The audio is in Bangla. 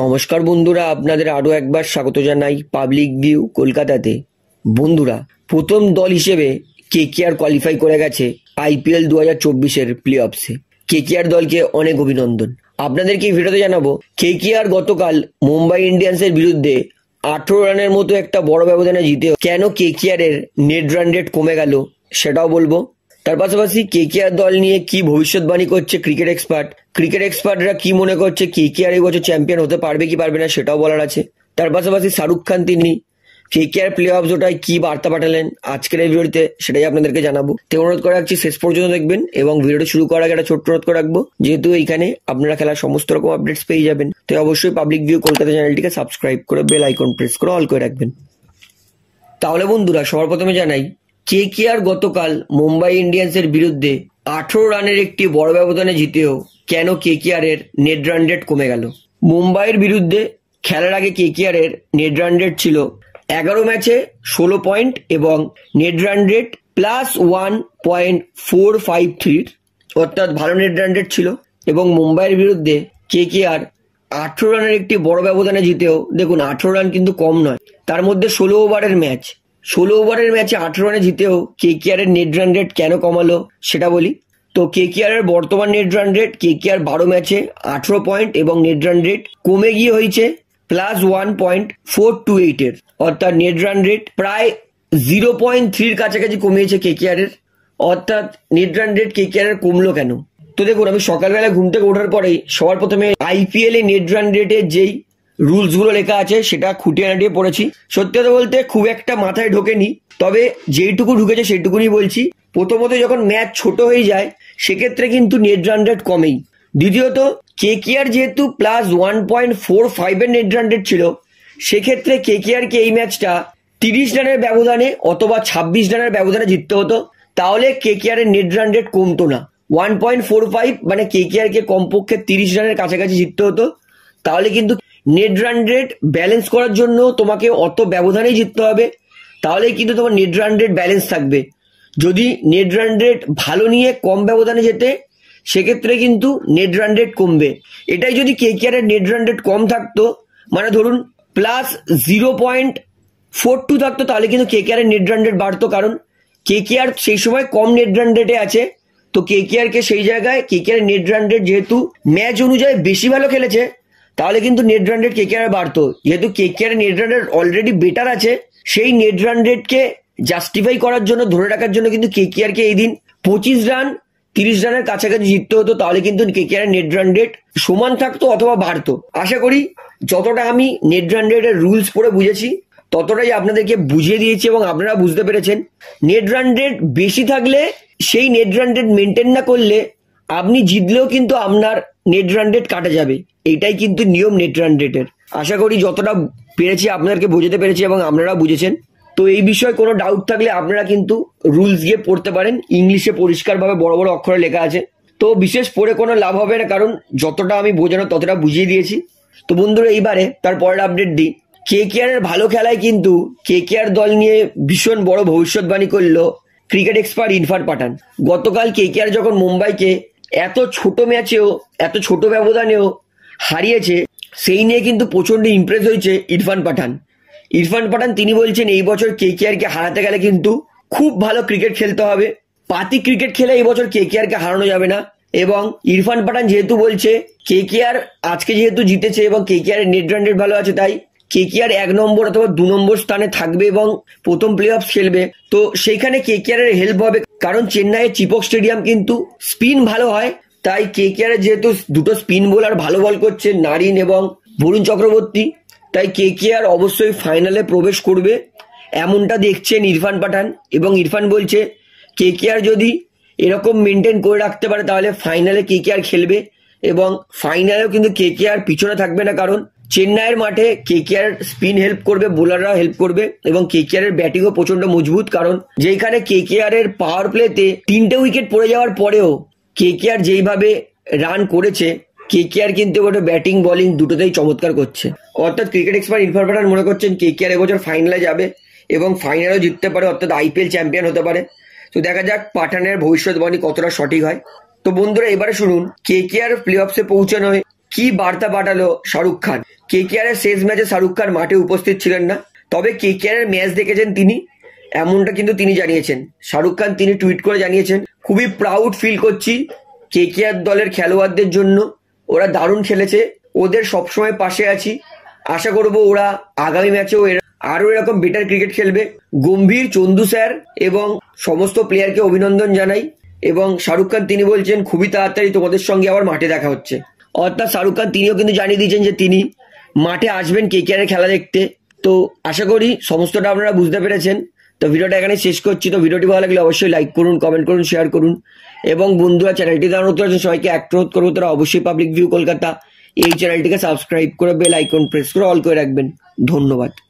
নমস্কার বন্ধুরা আপনাদের আরও একবার স্বাগত জানাই পাবলিক ভিউ কলকাতাতে বন্ধুরা প্রথম দল হিসেবে কে আর কোয়ালিফাই করে গেছে আইপিএল দু হাজার চব্বিশের প্লে অফসে আর দলকে অনেক অভিনন্দন আপনাদেরকে এই ভিডিওতে জানাবো আর গতকাল মুম্বাই ইন্ডিয়ান্সের বিরুদ্ধে আঠেরো রানের মতো একটা বড় ব্যবধানে জিতে কেন কে এর নেট রান রেট কমে গেল সেটাও বলবো তার পাশাপাশি কে কে আর দল নিয়ে কি ভবিষ্যৎবাণী করছে ক্রিকেট এক্সপার্ট ক্রিকেট এক্সপার্টরা কি মনে করছে কে কে আর এই বছর চ্যাম্পিয়ন হতে পারবে কি পারবে না সেটাও বলার আছে তার পাশাপাশি শাহরুখ খান তিনি কে কে আর প্লে অফ জোটায় কি বার্তা পাঠালেন আজকের এই ভিডিওতে সেটাই আপনাদেরকে জানাবো তে অনুরোধ করে রাখছি শেষ পর্যন্ত দেখবেন এবং ভিডিওটি শুরু করার আগে একটা ছোট্ট অনুরোধ করে রাখবো যেহেতু এইখানে আপনারা খেলার সমস্ত রকম আপডেটস পেয়ে যাবেন তো অবশ্যই পাবলিক ভিউ কলকাতা চ্যানেলটিকে সাবস্ক্রাইব করে বেল আইকন প্রেস করে অল করে রাখবেন তাহলে বন্ধুরা সবার প্রথমে জানাই কে আর গতকাল মুম্বাই ইন্ডিয়ান্সের বিরুদ্ধে আঠারো রানের একটি বড় ব্যবধানে জিতেও কেন এর নেট রান রেট কমে গেল মুম্বাইয়ের বিরুদ্ধে খেলার আগে এর নেট রান রেট ছিল এগারো ম্যাচে ষোলো পয়েন্ট এবং net run rate plus one point four five থ্রির অর্থাৎ ভালো নেট রান রেট ছিল এবং মুম্বাইয়ের বিরুদ্ধে কে আর আঠেরো রানের একটি বড় ব্যবধানে জিতেও দেখুন আঠেরো রান কিন্তু কম নয় তার মধ্যে ষোলো ওভারের ম্যাচ ষোলো ওভারের ম্যাচে আঠেরো রানে জিতেও এর নেট রান রেট কেন কমালো সেটা বলি তো কেকেআরের বর্তমান নেট রান রেট আর বারো ম্যাচে আঠেরো পয়েন্ট এবং নেট রান রেট কমে গিয়ে হয়েছে plus one point four two এইটের অর্থাৎ নেট রান রেট প্রায় জিরো পয়েন্ট থ্রির কাছাকাছি কমিয়েছে কেকেআরের অর্থাৎ নেট রান রেট কেকেআরের কমলো কেন তো দেখুন আমি সকালবেলা ঘুম থেকে ওঠার পরেই সবার প্রথমে আইপিএল এ নেট রান রেটের যেই রুলসগুলো লেখা আছে সেটা খুঁটিয়ে নাটিয়ে পড়েছি সত্যি কথা বলতে খুব একটা মাথায় ঢোকেনি তবে যেইটুকু ঢুকেছে সেইটুকুনি বলছি প্রথমত যখন ম্যাচ ছোট হয়ে যায় সেক্ষেত্রে কিন্তু নেট রান রেট কমেই দ্বিতীয়ত কে কেয়ার যেহেতু প্লাস ওয়ান পয়েন্ট ফোর ফাইভের নেট রান রেট ছিল সেক্ষেত্রে কে কেকিআরকে এই ম্যাচটা তিরিশ রানের ব্যবধানে অথবা ছাব্বিশ রানের ব্যবধানে জিততে হতো তাহলে কে কেয়ারের নেট রান রেট কমতো না ওয়ান পয়েন্ট ফোর ফাইভ মানে কে কেয়ারকে কমপক্ষে তিরিশ রানের কাছাকাছি জিততে হতো তাহলে কিন্তু নেট রান রেট ব্যালেন্স করার জন্য তোমাকে অত ব্যবধানেই জিততে হবে তাহলেই কিন্তু তোমার নেট রান রেট ব্যালেন্স থাকবে যদি নেট রান রেট ভালো নিয়ে কম ব্যবধানে যেতে সেক্ষেত্রে কিন্তু নেট রান রেট কমবে এটাই যদি কে কেয়ারের নেট রান রেট কম থাকতো মানে ধরুন plus zero point four two থাকতো তাহলে কিন্তু কে কেয়ারের নেট রান রেট বাড়তো কারণ কে কেয়ার সেই সময় কম নেট রান রেটে আছে তো কে কেয়ারকে সেই জায়গায় কে কেয়ারের নেট রান রেট যেহেতু ম্যাচ অনুযায়ী বেশি ভালো খেলেছে তাহলে কিন্তু নেট রান রেট কেকেআর বাড়তো যেহেতু KKR net run rate already better আছে সেই নেট রান রেটকে জাস্টিফাই করার জন্য ধরে রাখার জন্য কিন্তু কেকেআরকে এই দিন পঁচিশ রান তিরিশ রানের কাছাকাছি জিততে হতো তাহলে কিন্তু কেকেআর নেট রান রেট সমান থাকতো অথবা বাড়তো আশা করি যতটা আমি নেট রান রেটের রুলস পড়ে বুঝেছি ততটাই আপনাদেরকে বুঝিয়ে দিয়েছি এবং আপনারা বুঝতে পেরেছেন নেট রান রেট বেশি থাকলে সেই নেট রান রেট মেনটেন না করলে আপনি জিতলেও কিন্তু আপনার নেট রান রেট কাটা যাবে এটাই কিন্তু নিয়ম নেট রান রেটের আশা করি যতটা পেরেছি আপনাদেরকে বোঝাতে পেরেছি এবং আপনারা বুঝেছেন তো এই বিষয়ে কোনো ডাউট থাকলে আপনারা কিন্তু রুলস গিয়ে পড়তে পারেন ইংলিশে পরিষ্কারভাবে বড় বড় অক্ষরে লেখা আছে তো বিশেষ পড়ে কোনো লাভ হবে না কারণ যতটা আমি বোঝানো ততটা বুঝিয়ে দিয়েছি তো বন্ধুরা এইবারে তার পরের আপডেট দিই কে কেয়ারের ভালো খেলায় কিন্তু কে কেয়ার দল নিয়ে ভীষণ বড় ভবিষ্যৎবাণী করলো ক্রিকেট এক্সপার্ট ইরফান পাঠান গতকাল কে কেয়ার যখন মুম্বাইকে এত ছোট ম্যাচেও এত ছোট ব্যবধানেও হারিয়েছে সেই নিয়ে কিন্তু প্রচণ্ড ইমপ্রেস হয়েছে ইরফান পাঠান ইরফান পাঠান তিনি বলছেন এই বছর কে কে হারাতে গেলে কিন্তু খুব ভালো ক্রিকেট খেলতে হবে পাতি ক্রিকেট খেলে এই বছর কে কে হারানো যাবে না এবং ইরফান পাঠান যেহেতু বলছে কে কে আর আজকে যেহেতু জিতেছে এবং কে কে আর নেট রান ভালো আছে তাই কেকিয়ার এক নম্বর অথবা দু নম্বর স্থানে থাকবে এবং প্রথম প্লে অফ খেলবে তো সেইখানে কেকিআর এর হেল্প হবে কারণ চেন্নাইয়ের চিপক স্টেডিয়াম কিন্তু স্পিন ভালো হয় তাই কেকিআর যেহেতু দুটো স্পিন বোলার ভালো বল করছে নারিন এবং বরুণ চক্রবর্তী তাই কেকিয়ার অবশ্যই ফাইনালে প্রবেশ করবে এমনটা দেখছেন ইরফান পাঠান এবং ইরফান বলছে কেকিয়ার যদি এরকম মেনটেন করে রাখতে পারে তাহলে ফাইনালে কেকিয়ার খেলবে এবং ফাইনালেও কিন্তু কেকিয়ার পিছনে থাকবে না কারণ চেন্নাইয়ের মাঠে কেকেআর স্পিন হেল্প করবে বোলাররাও হেল্প করবে এবং কেকেআর এর ব্যাটিংও প্রচন্ড মজবুত কারণ যেখানে কেকেআর এর পাওয়ার প্লেতে তিনটে উইকেট পড়ে যাওয়ার পরেও কেকেআর যেইভাবে রান করেছে আর কিন্তু ওটা ব্যাটিং বলিং দুটোতেই চমৎকার করছে অর্থাৎ ক্রিকেট এক্সপার্ট ইনফরমেটার মনে করছেন আর এবছর ফাইনালে যাবে এবং ফাইনালেও জিততে পারে অর্থাৎ আইপিএল চ্যাম্পিয়ন হতে পারে তো দেখা যাক পাঠানের ভবিষ্যৎবাণী কতটা সঠিক হয় তো বন্ধুরা এবারে শুনুন কেকেআর প্লে অফসে পৌঁছানো কি বার্তা পাঠালো শাহরুখ খান এর শেষ ম্যাচে শাহরুখ খান মাঠে উপস্থিত ছিলেন না তবে এর ম্যাচ দেখেছেন তিনি এমনটা কিন্তু তিনি জানিয়েছেন শাহরুখ খান তিনি টুইট করে জানিয়েছেন খুবই প্রাউড ফিল করছি কেকেআর দলের খেলোয়াড়দের জন্য ওরা দারুণ খেলেছে ওদের সবসময় পাশে আছি আশা করব ওরা আগামী ম্যাচেও আরো আরও এরকম বেটার ক্রিকেট খেলবে গম্ভীর চন্দু স্যার এবং সমস্ত প্লেয়ারকে অভিনন্দন জানাই এবং শাহরুখ খান তিনি বলছেন খুবই তাড়াতাড়ি তোমাদের সঙ্গে আবার মাঠে দেখা হচ্ছে অর্থাৎ শাহরুখ খান তিনিও কিন্তু জানিয়ে দিয়েছেন যে তিনি মাঠে আসবেন কে কে খেলা দেখতে তো আশা করি সমস্তটা আপনারা বুঝতে পেরেছেন তো ভিডিওটা এখানে শেষ করছি তো ভিডিওটি ভালো লাগলে অবশ্যই লাইক করুন কমেন্ট করুন শেয়ার করুন এবং বন্ধুরা চ্যানেলটি দাঁড়ানো তো আছেন সবাইকে অনুরোধ করবো তারা অবশ্যই পাবলিক ভিউ কলকাতা এই চ্যানেলটিকে সাবস্ক্রাইব করে বেল আইকন প্রেস করে অল করে রাখবেন ধন্যবাদ